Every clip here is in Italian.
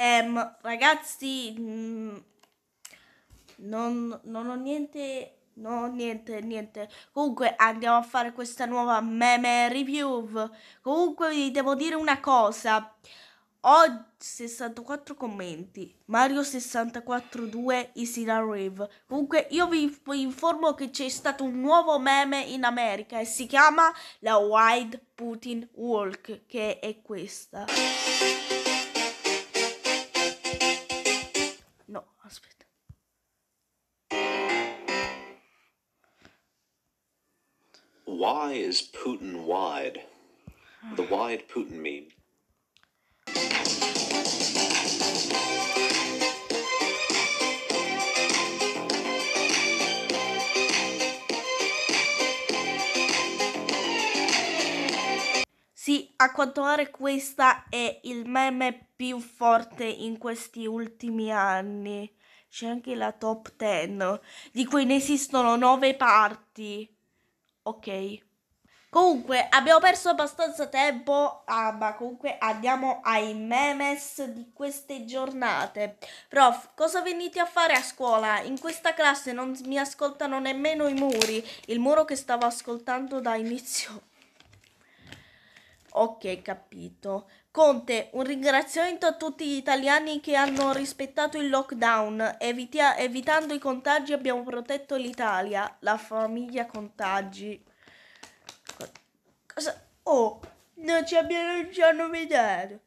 Um, ragazzi, mm, non, non ho niente... No, niente, niente. Comunque andiamo a fare questa nuova meme review. Comunque vi devo dire una cosa. Ho 64 commenti. Mario 642 Isira Rave. Comunque io vi, vi informo che c'è stato un nuovo meme in America e si chiama la Wide Putin Walk, che è questa. why is Putin wide? The wide Putin meme. Sì, a quanto pare questa è il meme più forte in questi ultimi anni. C'è anche la top 10, di cui ne esistono nove parti ok. Comunque, abbiamo perso abbastanza tempo, ah, ma comunque andiamo ai memes di queste giornate. Prof, cosa venite a fare a scuola? In questa classe non mi ascoltano nemmeno i muri, il muro che stavo ascoltando da inizio Ok, capito. Conte, un ringraziamento a tutti gli italiani che hanno rispettato il lockdown. Evita- evitando i contagi abbiamo protetto l'Italia, la famiglia contagi. Cosa? Oh, non ci abbiamo già nominato.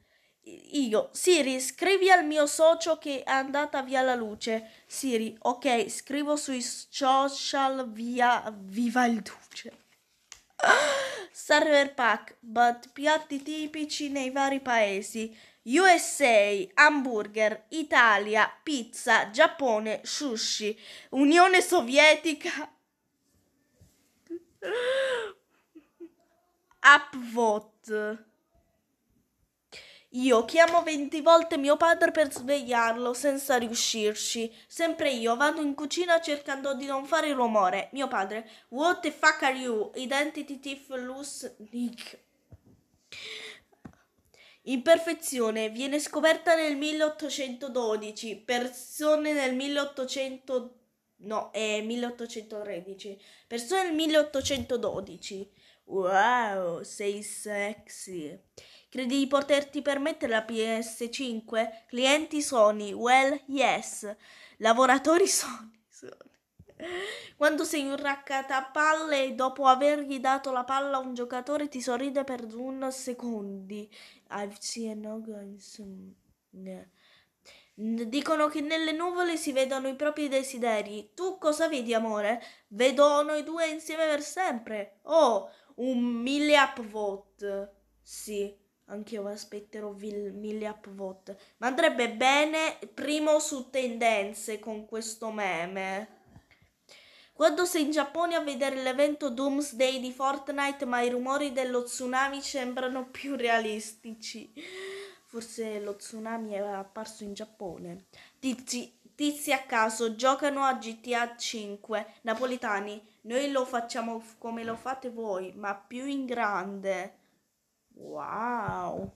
Io, Siri, scrivi al mio socio che è andata via la luce. Siri, ok, scrivo sui social via Viva il Duce. Server pack, but piatti tipici nei vari paesi. USA, hamburger, Italia, pizza, Giappone, sushi, Unione Sovietica. Upvote. Io chiamo 20 volte mio padre per svegliarlo, senza riuscirci. Sempre io vado in cucina cercando di non fare rumore. Mio padre, what the fuck are you? Identity thief loose nick. Imperfezione viene scoperta nel 1812, persone nel 1800 no, è 1813, persone nel 1812. Wow, sei sexy. Credi di poterti permettere la PS5? Clienti Sony, well, yes. Lavoratori Sony, Sony. Quando sei un raccatapalle e dopo avergli dato la palla a un giocatore ti sorride per un secondo. I've seen no guns. Dicono che nelle nuvole si vedono i propri desideri. Tu cosa vedi, amore? Vedo noi due insieme per sempre. Oh, un mille upvote. Sì. Anch'io aspetterò mille upvote. Ma andrebbe bene primo su tendenze con questo meme. Quando sei in Giappone a vedere l'evento Doomsday di Fortnite, ma i rumori dello tsunami sembrano più realistici. Forse lo tsunami è apparso in Giappone. Tizi, tizi a caso giocano a GTA 5. Napolitani, noi lo facciamo come lo fate voi, ma più in grande. Wow.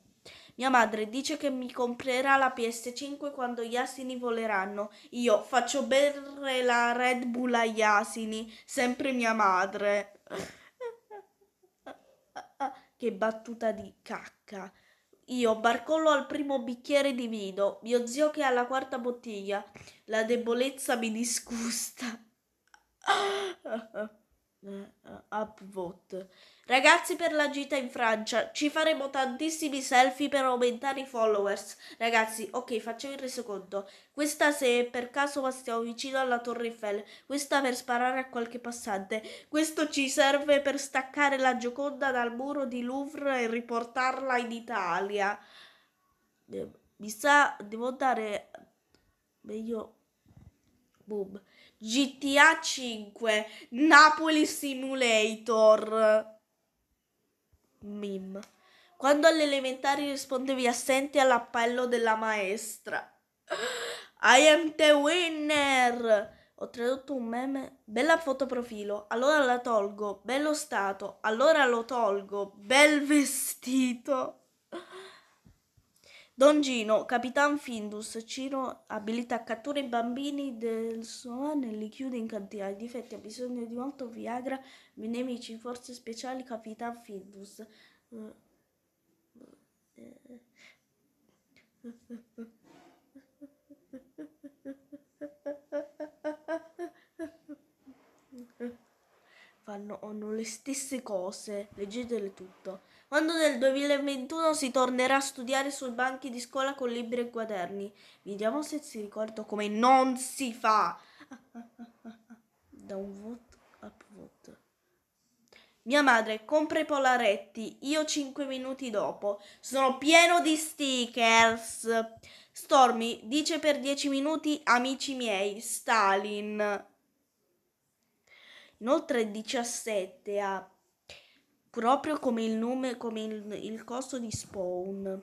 Mia madre dice che mi comprerà la PS5 quando gli asini voleranno. Io faccio bere la Red Bull agli asini, sempre mia madre. che battuta di cacca. Io barcollo al primo bicchiere di vino, mio zio che ha la quarta bottiglia. La debolezza mi disgusta. Eh, upvote. Ragazzi per la gita in Francia, ci faremo tantissimi selfie per aumentare i followers. Ragazzi, ok, facciamo il resoconto. Questa se per caso ma stiamo vicino alla Torre Eiffel, questa per sparare a qualche passante. Questo ci serve per staccare la Gioconda dal muro di Louvre e riportarla in Italia. Eh, mi sa, devo dare meglio boom. GTA 5, Napoli Simulator. Mim. Quando all'elementare rispondevi assenti all'appello della maestra. I am the winner! Ho tradotto un meme. Bella foto profilo. Allora la tolgo. Bello stato. Allora lo tolgo. Bel vestito. Don Gino, Capitan Findus, Ciro abilita a catturare i bambini del Soane e li chiude in cantina. I difetti ha bisogno di molto Viagra, i nemici, forze speciali, Capitan Findus. Fanno le stesse cose, leggetele tutto quando nel 2021 si tornerà a studiare sui banchi di scuola con libri e quaderni. Vediamo se si ricorda come non si fa. Da un voto a voto. Mia madre compra i polaretti, io 5 minuti dopo. Sono pieno di stickers. Stormy dice per 10 minuti amici miei, Stalin. Inoltre 17 a proprio come il nome, come il, il coso di Spawn.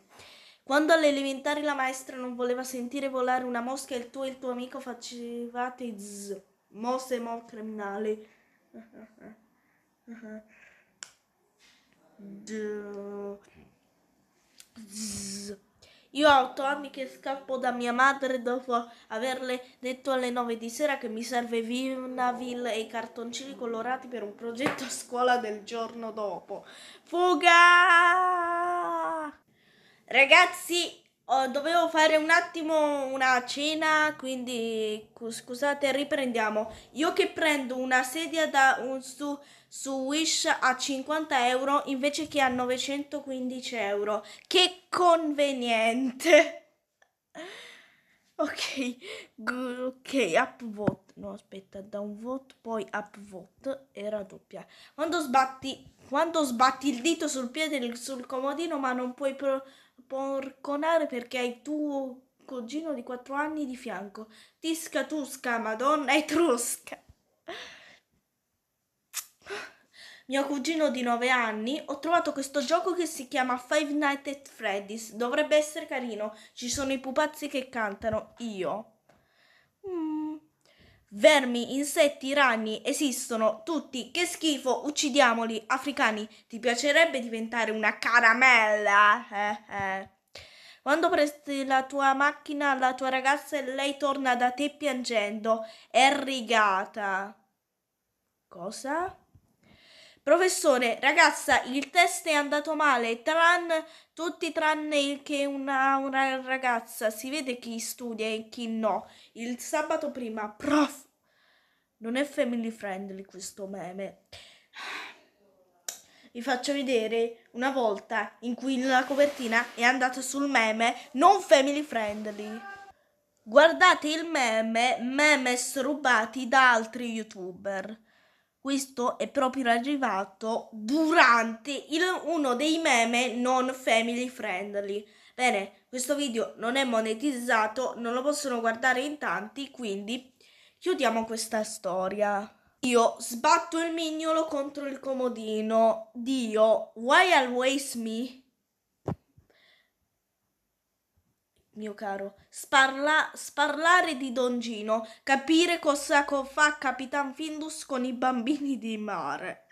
Quando all'elementare la maestra non voleva sentire volare una mosca, il tuo e il tuo amico facevate zzz, mosse mo criminale. D- zzz. Io ho otto anni che scappo da mia madre dopo averle detto alle nove di sera che mi serve Vinavil e i cartoncini colorati per un progetto a scuola del giorno dopo. Fuga! Ragazzi, Oh, dovevo fare un attimo una cena, quindi scusate, riprendiamo. Io che prendo una sedia da un, su, su Wish a 50 euro invece che a 915 euro. Che conveniente! ok, ok, upvote. No, aspetta, da un voto poi upvote e raddoppia. Quando sbatti, quando sbatti il dito sul piede sul comodino, ma non puoi pro- porconare perché hai tuo cugino di 4 anni di fianco. Tisca tusca, madonna etrusca. Mio cugino di 9 anni, ho trovato questo gioco che si chiama Five Nights at Freddy's. Dovrebbe essere carino. Ci sono i pupazzi che cantano. Io. Mm. Vermi, insetti, ragni, esistono tutti. Che schifo, uccidiamoli. Africani, ti piacerebbe diventare una caramella? Eh, eh. Quando presti la tua macchina alla tua ragazza e lei torna da te piangendo, è rigata. Cosa? Professore, ragazza, il test è andato male, tranne tutti tranne che una, una ragazza. Si vede chi studia e chi no. Il sabato prima, prof. Non è family friendly questo meme. Vi faccio vedere una volta in cui la copertina è andata sul meme non family friendly. Guardate il meme memes rubati da altri youtuber. Questo è proprio arrivato durante il, uno dei meme non family friendly. Bene, questo video non è monetizzato, non lo possono guardare in tanti, quindi chiudiamo questa storia. Io sbatto il mignolo contro il comodino. Dio, why always me? mio caro, sparla, sparlare di Don Gino, capire cosa co fa Capitan Findus con i bambini di mare.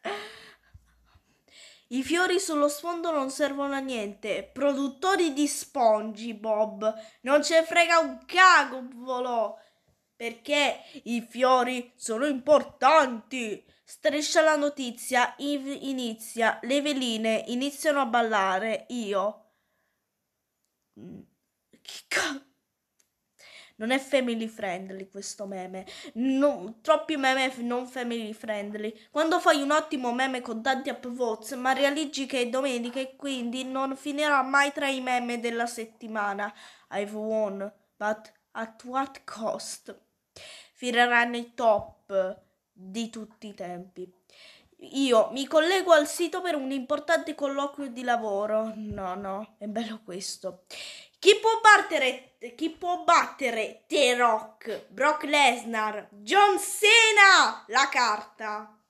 I fiori sullo sfondo non servono a niente. Produttori di spongi, Bob. Non ce frega un cavolo. Perché i fiori sono importanti. Striscia la notizia, inizia, le veline iniziano a ballare, io. Che cazzo? Non è family friendly questo meme. Non, troppi meme non family friendly. Quando fai un ottimo meme con tanti upvotes, ma realizzi che è domenica e quindi non finirà mai tra i meme della settimana. I've won, but at what cost? Finirà nei top di tutti i tempi. Io mi collego al sito per un importante colloquio di lavoro. No, no, è bello questo. Chi può battere, chi può battere The Rock, Brock Lesnar, John Cena? La carta.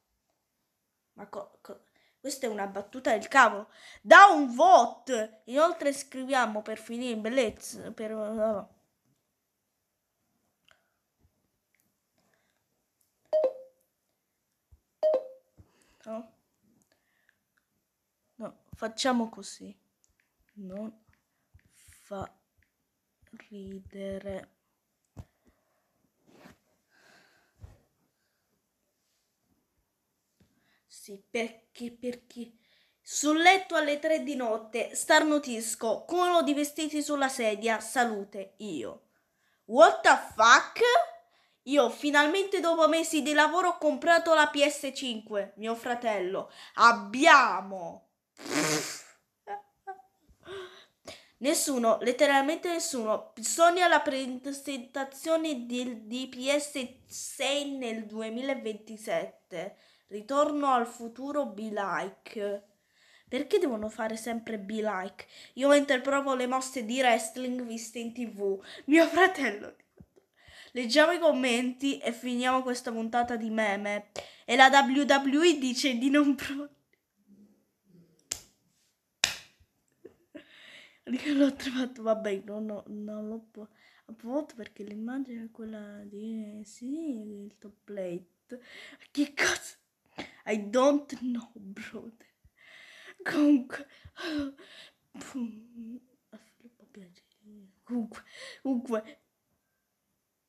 Ma co- co- questa è una battuta del cavolo. Da un vote. Inoltre scriviamo per finire in bellezza. Per... No. no, facciamo così. No fa ridere. Sì, perché, perché... Sul letto alle tre di notte, starnutisco, colo di vestiti sulla sedia, salute, io. What the fuck? Io finalmente dopo mesi di lavoro ho comprato la PS5, mio fratello. Abbiamo... Nessuno, letteralmente nessuno, sogna la presentazione del DPS-6 nel 2027. Ritorno al futuro Be Like. Perché devono fare sempre Be Like? Io mentre provo le mosse di wrestling viste in tv. Mio fratello... Leggiamo i commenti e finiamo questa puntata di meme. E la WWE dice di non provare... perché l'ho trovato, vabbè, non, no, non l'ho po- perché l'immagine è quella di, sì, il top plate. Che cosa? I don't know, brother. Comunque, a Filippo piace. Comunque, comunque,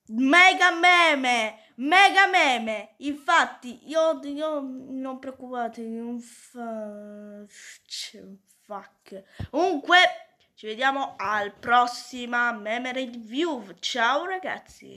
mega meme, mega meme. Infatti, io, io non preoccupatevi non fa... un Fuck. Comunque... Ci vediamo al prossimo meme View, Ciao ragazzi!